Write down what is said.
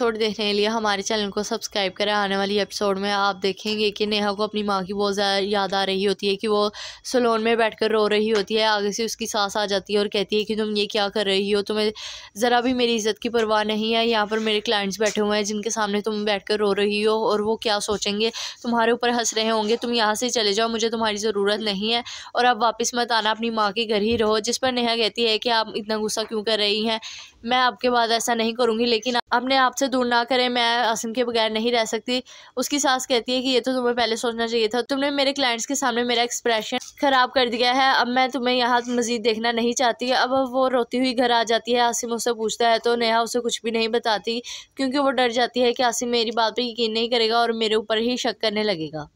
थोड़ी देखने के लिए हमारे चैनल को सब्सक्राइब करें आने वाली एपिसोड में आप देखेंगे कि नेहा को अपनी माँ की बहुत ज़्यादा याद आ रही होती है कि वो सलोन में बैठकर रो रही होती है आगे से उसकी सास आ जाती है और कहती है कि तुम ये क्या कर रही हो तुम्हें ज़रा भी मेरी इज़्ज़त की परवाह नहीं है यहाँ पर मेरे क्लाइंट्स बैठे हुए हैं जिनके सामने तुम बैठ रो रही हो और वो क्या सोचेंगे तुम्हारे ऊपर हंस रहे होंगे तुम यहाँ से चले जाओ मुझे तुम्हारी ज़रूरत नहीं है और अब वापस मत आना अपनी माँ के घर ही रहो जिस पर नेहा कहती है कि आप इतना गुस्सा क्यों कर रही हैं मैं आपके बाद ऐसा नहीं करूँगी लेकिन अपने आप से दूर ना करें मैं आसिम के बगैर नहीं रह सकती उसकी सास कहती है कि ये तो तुम्हें पहले सोचना चाहिए था तुमने मेरे क्लाइंट्स के सामने मेरा एक्सप्रेशन ख़राब कर दिया है अब मैं तुम्हें यहाँ मज़ीद देखना नहीं चाहती अब वो रोती हुई घर आ जाती है आसिम उससे पूछता है तो नेहा उसे कुछ भी नहीं बताती क्योंकि वो डर जाती है कि आसिम मेरी बात पर यकीन नहीं करेगा और मेरे ऊपर ही शक करने लगेगा